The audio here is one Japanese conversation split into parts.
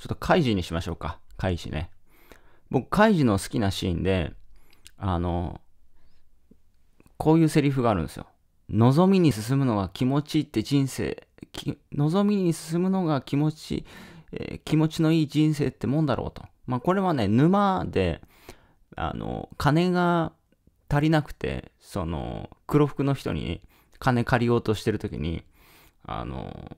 ちょっとカイジにしましょうか。カイジね。僕、カイジの好きなシーンで、あの、こういうセリフがあるんですよ。望みに進むのが気持ちいいって人生、望みに進むのが気持ち、えー、気持ちのいい人生ってもんだろうと。まあ、これはね、沼で、あの、金が足りなくて、その、黒服の人に金借りようとしてる時に、あの、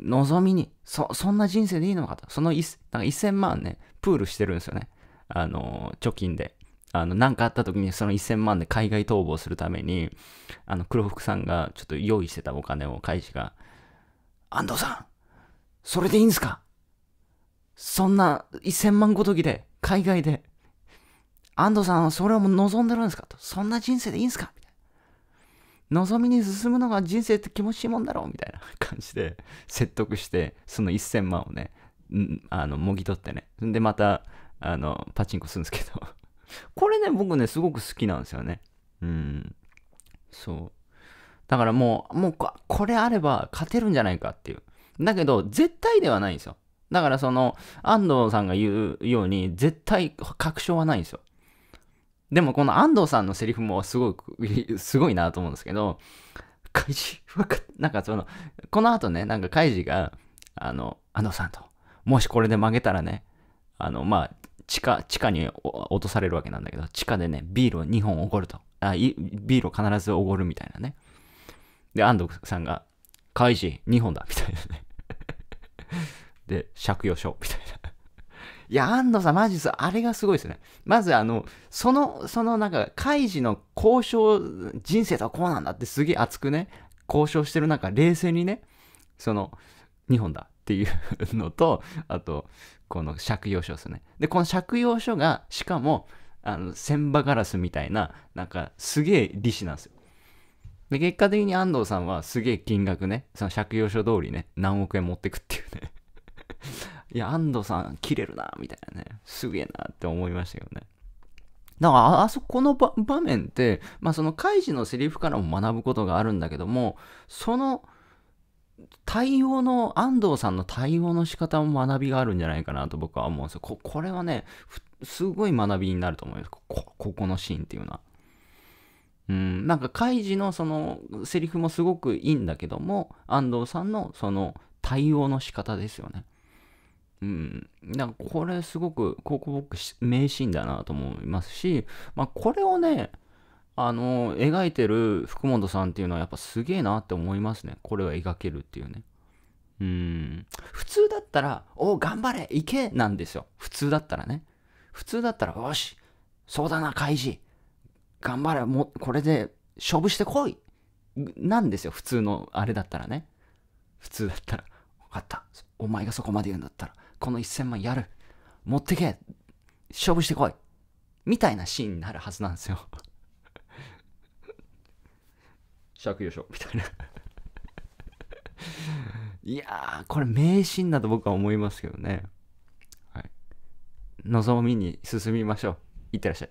望みに、そ、そんな人生でいいのかと。その1、なんか1000万ね、プールしてるんですよね。あの、貯金で。あの、なんかあった時にその1000万で海外逃亡するために、あの、黒服さんがちょっと用意してたお金を、会社が、安藤さん、それでいいんですかそんな1000万ごときで、海外で、安藤さんはそれはもう望んでるんですかと。そんな人生でいいんですか望みに進むのが人生って気持ちいいもんだろうみたいな感じで 説得してその1000万をねあのもぎ取ってねでまたあのパチンコするんですけど これね僕ねすごく好きなんですよねうんそうだからもうもうこれあれば勝てるんじゃないかっていうだけど絶対ではないんですよだからその安藤さんが言うように絶対確証はないんですよでもこの安藤さんのセリフもすごい、すごいなと思うんですけど、カイジなんかその、この後ね、なんかカイジが、あの、安藤さんと、もしこれで曲げたらね、あの、まあ、地下、地下に落とされるわけなんだけど、地下でね、ビールを2本おごると。あビールを必ずおごるみたいなね。で、安藤さんが、カイジ2本だ、みたいなね。で、借用書、みたいな。いや、安藤さん、マジです。あれがすごいですね。まず、あの、その、その、なんか、開示の交渉、人生とはこうなんだってすげえ熱くね、交渉してる中、冷静にね、その、日本だっていうのと、あと、この借用書ですね。で、この借用書が、しかも、あの、千羽ガラスみたいな、なんか、すげえ利子なんですよ。で、結果的に安藤さんはすげえ金額ね、その借用書通りね、何億円持ってくっていういや、安藤さん、切れるな、みたいなね。すげえなって思いましたけどね。だからあそこの場面って、まあ、そのカイジのセリフからも学ぶことがあるんだけどもその対応の安藤さんの対応の仕方も学びがあるんじゃないかなと僕は思うんですよここれはねすごい学びになると思いますこここのシーンっていうのは。うん、なんかカイジのそのセリフもすごくいいんだけども安藤さんのその対応の仕方ですよね。うん。だからこれすごく、ここ僕名シーンだなと思いますし、まあこれをね、あの、描いてる福本さんっていうのはやっぱすげえなって思いますね。これを描けるっていうね。うん。普通だったら、お頑張れ行けなんですよ。普通だったらね。普通だったら、よしそうだな、開示頑張れもこれで勝負してこいなんですよ。普通のあれだったらね。普通だったら。分かった。お前がそこまで言うんだったら、この1000万やる。持ってけ。勝負してこい。みたいなシーンになるはずなんですよ。借用書みたいないやー、これ名シーンだと僕は思いますけどね。はい。望みに進みましょう。いってらっしゃい。